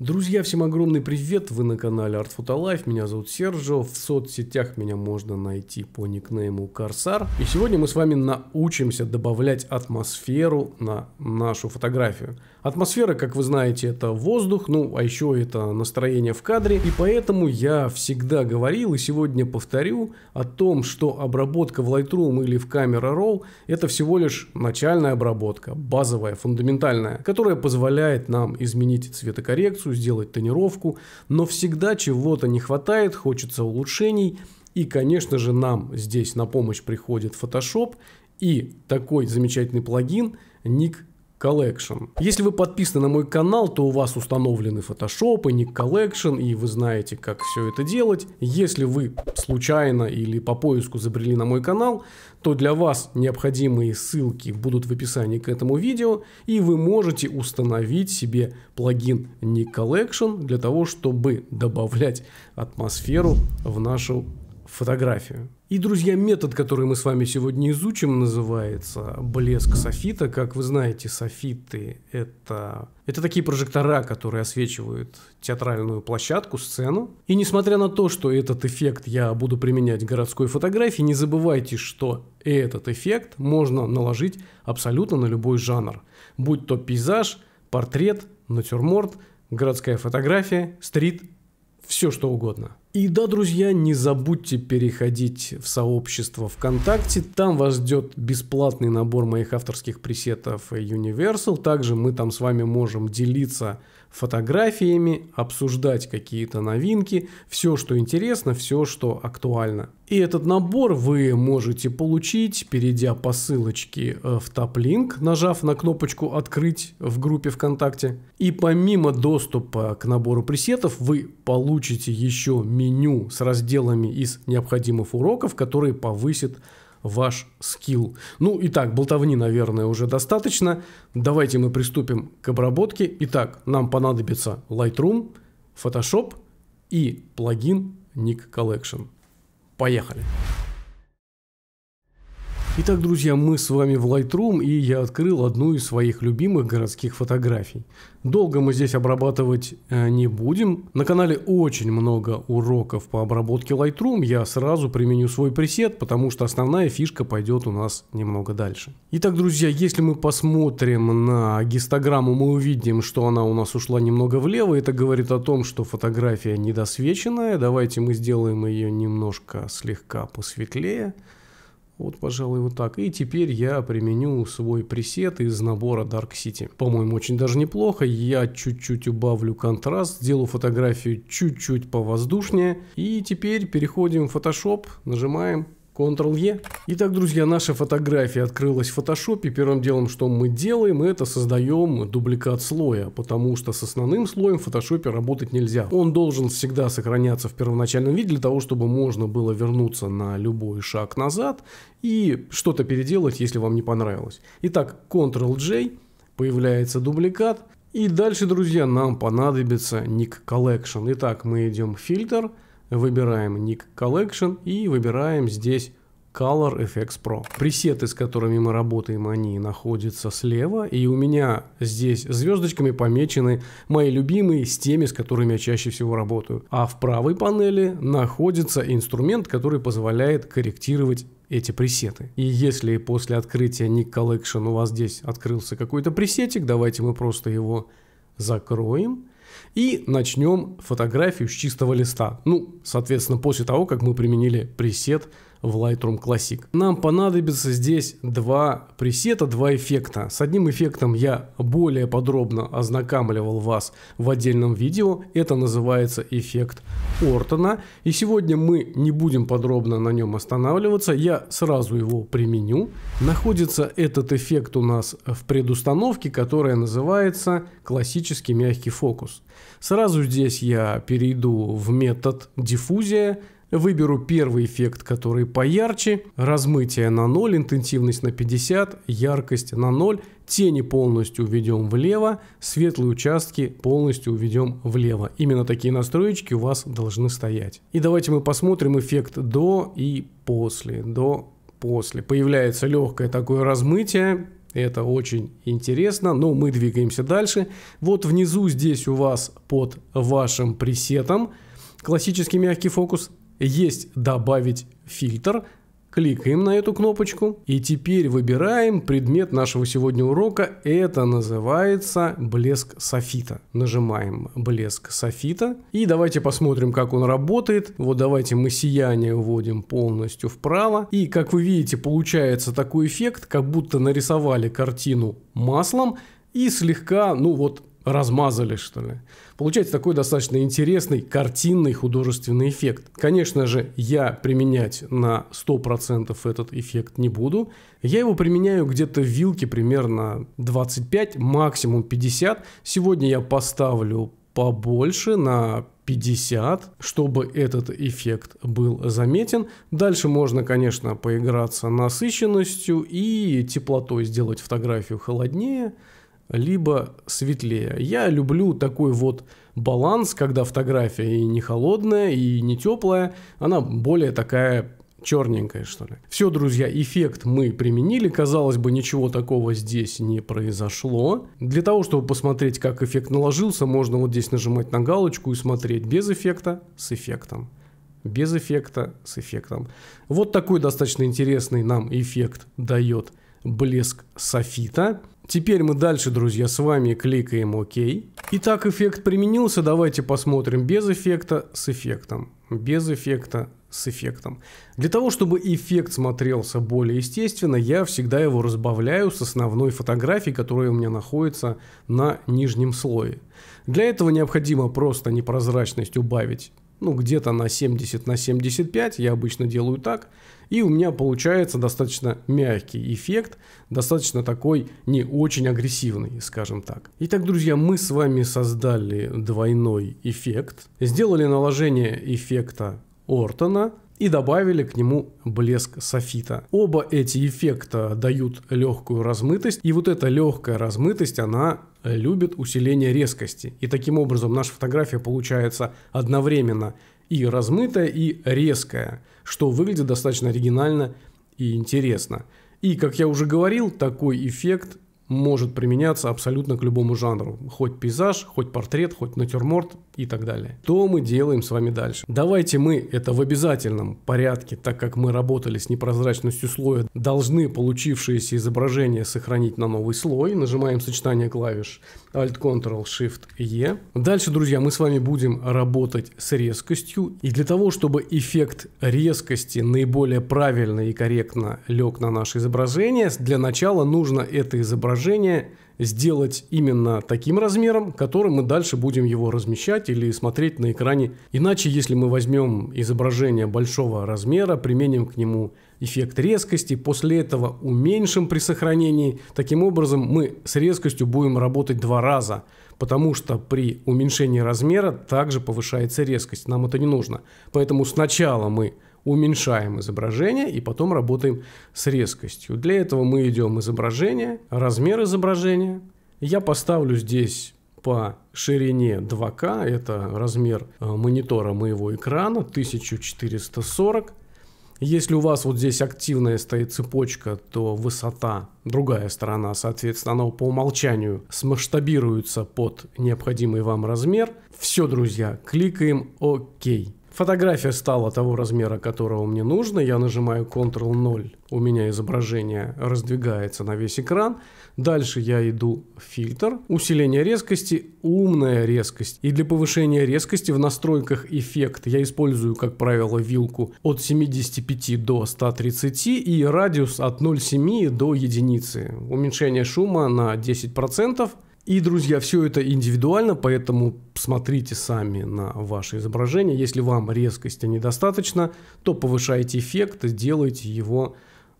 Друзья, всем огромный привет, вы на канале Art Photo Life, меня зовут Сержо, в соцсетях меня можно найти по никнейму Корсар. И сегодня мы с вами научимся добавлять атмосферу на нашу фотографию. Атмосфера, как вы знаете, это воздух, ну а еще это настроение в кадре, и поэтому я всегда говорил и сегодня повторю о том, что обработка в Lightroom или в Camera Raw это всего лишь начальная обработка, базовая, фундаментальная, которая позволяет нам изменить цветокоррекцию, курсу, сделать тренировку, но всегда чего-то не хватает, хочется улучшений, и, конечно же, нам здесь на помощь приходит Photoshop и такой замечательный плагин Nick Collection. Если вы подписаны на мой канал, то у вас установлены Photoshop и Nick Collection, и вы знаете, как все это делать. Если вы случайно или по поиску забрели на мой канал, то для вас необходимые ссылки будут в описании к этому видео, и вы можете установить себе плагин Nick Collection для того, чтобы добавлять атмосферу в нашу фотографию. И, друзья, метод, который мы с вами сегодня изучим, называется блеск софита. Как вы знаете, софиты – это, это такие прожектора, которые освечивают театральную площадку, сцену. И несмотря на то, что этот эффект я буду применять к городской фотографии, не забывайте, что этот эффект можно наложить абсолютно на любой жанр. Будь то пейзаж, портрет, натюрморт, городская фотография, стрит, все что угодно. И да, друзья, не забудьте переходить в сообщество ВКонтакте. Там вас ждет бесплатный набор моих авторских пресетов Universal. Также мы там с вами можем делиться фотографиями, обсуждать какие-то новинки, все, что интересно, все, что актуально. И этот набор вы можете получить, перейдя по ссылочке э, в топ-линк, нажав на кнопочку «Открыть» в группе ВКонтакте. И помимо доступа к набору пресетов, вы получите еще меню с разделами из необходимых уроков, которые повысят ваш скилл. Ну и так, болтовни, наверное, уже достаточно. Давайте мы приступим к обработке. Итак, нам понадобится Lightroom, Photoshop и плагин Nick Collection. Поехали! Итак, друзья, мы с вами в Lightroom, и я открыл одну из своих любимых городских фотографий. Долго мы здесь обрабатывать э, не будем. На канале очень много уроков по обработке Lightroom. Я сразу применю свой пресет, потому что основная фишка пойдет у нас немного дальше. Итак, друзья, если мы посмотрим на гистограмму, мы увидим, что она у нас ушла немного влево. Это говорит о том, что фотография недосвеченная. Давайте мы сделаем ее немножко слегка посветлее. Вот, пожалуй, вот так. И теперь я применю свой пресет из набора Dark City. По-моему, очень даже неплохо. Я чуть-чуть убавлю контраст, сделаю фотографию чуть-чуть повоздушнее. И теперь переходим в Photoshop, нажимаем Ctrl-E. Итак, друзья, наша фотография открылась в фотошопе. Первым делом, что мы делаем, это создаем дубликат слоя, потому что с основным слоем в фотошопе работать нельзя. Он должен всегда сохраняться в первоначальном виде для того, чтобы можно было вернуться на любой шаг назад и что-то переделать, если вам не понравилось. Итак, Ctrl-J, появляется дубликат. И дальше, друзья, нам понадобится Nick Collection. Итак, мы идем в фильтр, фильтр Выбираем Nick Collection и выбираем здесь Color FX Pro. Пресеты, с которыми мы работаем, они находятся слева, и у меня здесь звездочками помечены мои любимые с теми, с которыми я чаще всего работаю. А в правой панели находится инструмент, который позволяет корректировать эти пресеты. И если после открытия Nick Collection у вас здесь открылся какой-то пресетик, давайте мы просто его закроем – и начнем фотографию с чистого листа. Ну, соответственно, после того, как мы применили пресет в Lightroom Classic. Нам понадобится здесь два пресета, два эффекта. С одним эффектом я более подробно ознакомливал вас в отдельном видео. Это называется эффект Ортона. И сегодня мы не будем подробно на нем останавливаться. Я сразу его применю. Находится этот эффект у нас в предустановке, которая называется классический мягкий фокус. Сразу здесь я перейду в метод диффузия Выберу первый эффект, который поярче. Размытие на 0, интенсивность на 50, яркость на 0. Тени полностью введем влево, светлые участки полностью введем влево. Именно такие настроечки у вас должны стоять. И давайте мы посмотрим эффект до и после. До после. Появляется легкое такое размытие, это очень интересно, но мы двигаемся дальше. Вот внизу здесь у вас под вашим пресетом классический мягкий фокус есть «Добавить фильтр», Кликаем на эту кнопочку и теперь выбираем предмет нашего сегодня урока. Это называется блеск софита. Нажимаем блеск софита и давайте посмотрим, как он работает. Вот давайте мы сияние вводим полностью вправо. И как вы видите, получается такой эффект, как будто нарисовали картину маслом и слегка, ну вот размазали, что ли. Получается такой достаточно интересный картинный художественный эффект. Конечно же, я применять на 100% этот эффект не буду. Я его применяю где-то в вилке примерно 25, максимум 50. Сегодня я поставлю побольше на 50, чтобы этот эффект был заметен. Дальше можно, конечно, поиграться насыщенностью и теплотой, сделать фотографию холоднее – либо светлее. Я люблю такой вот баланс, когда фотография и не холодная, и не теплая, она более такая черненькая, что ли. Все, друзья, эффект мы применили. Казалось бы, ничего такого здесь не произошло. Для того, чтобы посмотреть, как эффект наложился, можно вот здесь нажимать на галочку и смотреть без эффекта с эффектом. Без эффекта с эффектом. Вот такой достаточно интересный нам эффект дает блеск софита. Теперь мы дальше, друзья, с вами кликаем ОК. Итак, эффект применился. Давайте посмотрим без эффекта с эффектом. Без эффекта с эффектом. Для того, чтобы эффект смотрелся более естественно, я всегда его разбавляю с основной фотографией, которая у меня находится на нижнем слое. Для этого необходимо просто непрозрачность убавить ну, где-то на 70 на 75, я обычно делаю так, и у меня получается достаточно мягкий эффект, достаточно такой не очень агрессивный, скажем так. Итак, друзья, мы с вами создали двойной эффект, сделали наложение эффекта Ортона – и добавили к нему блеск софита. Оба эти эффекта дают легкую размытость, и вот эта легкая размытость, она любит усиление резкости. И таким образом наша фотография получается одновременно и размытая, и резкая, что выглядит достаточно оригинально и интересно. И, как я уже говорил, такой эффект может применяться абсолютно к любому жанру. Хоть пейзаж, хоть портрет, хоть натюрморт и так далее. Что мы делаем с вами дальше? Давайте мы это в обязательном порядке, так как мы работали с непрозрачностью слоя, должны получившиеся изображения сохранить на новый слой. Нажимаем сочетание клавиш Alt-Ctrl-Shift-E. Дальше, друзья, мы с вами будем работать с резкостью. И для того, чтобы эффект резкости наиболее правильно и корректно лег на наше изображение, для начала нужно это изображение изображение сделать именно таким размером, которым мы дальше будем его размещать или смотреть на экране. Иначе, если мы возьмем изображение большого размера, применим к нему эффект резкости, после этого уменьшим при сохранении, таким образом мы с резкостью будем работать два раза, потому что при уменьшении размера также повышается резкость, нам это не нужно. Поэтому сначала мы уменьшаем изображение и потом работаем с резкостью. Для этого мы идем изображение, размер изображения. Я поставлю здесь по ширине 2К, это размер э, монитора моего экрана, 1440. Если у вас вот здесь активная стоит цепочка, то высота, другая сторона, соответственно, она по умолчанию смасштабируется под необходимый вам размер. Все, друзья, кликаем ОК. OK. Фотография стала того размера, которого мне нужно. Я нажимаю Ctrl-0, у меня изображение раздвигается на весь экран. Дальше я иду в фильтр, усиление резкости, умная резкость. И для повышения резкости в настройках эффект я использую, как правило, вилку от 75 до 130 и радиус от 0,7 до единицы. Уменьшение шума на 10%. И, друзья, все это индивидуально, поэтому смотрите сами на ваше изображение. Если вам резкости недостаточно, то повышайте эффект, делайте его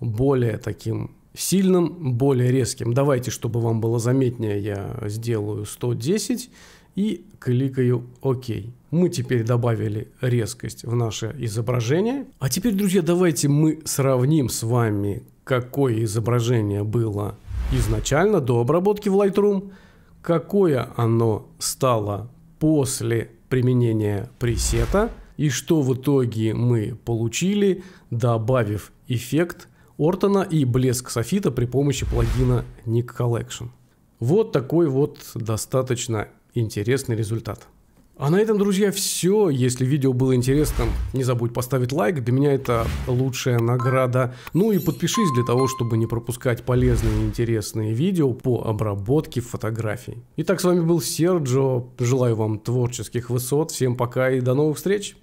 более таким сильным, более резким. Давайте, чтобы вам было заметнее, я сделаю 110 и кликаю ОК. Мы теперь добавили резкость в наше изображение. А теперь, друзья, давайте мы сравним с вами, какое изображение было изначально до обработки в Lightroom – какое оно стало после применения пресета и что в итоге мы получили, добавив эффект Ортона и блеск софита при помощи плагина Nick Collection. Вот такой вот достаточно интересный результат. А на этом, друзья, все. Если видео было интересным, не забудь поставить лайк. Для меня это лучшая награда. Ну и подпишись для того, чтобы не пропускать полезные и интересные видео по обработке фотографий. Итак, с вами был Серджо. Желаю вам творческих высот. Всем пока и до новых встреч!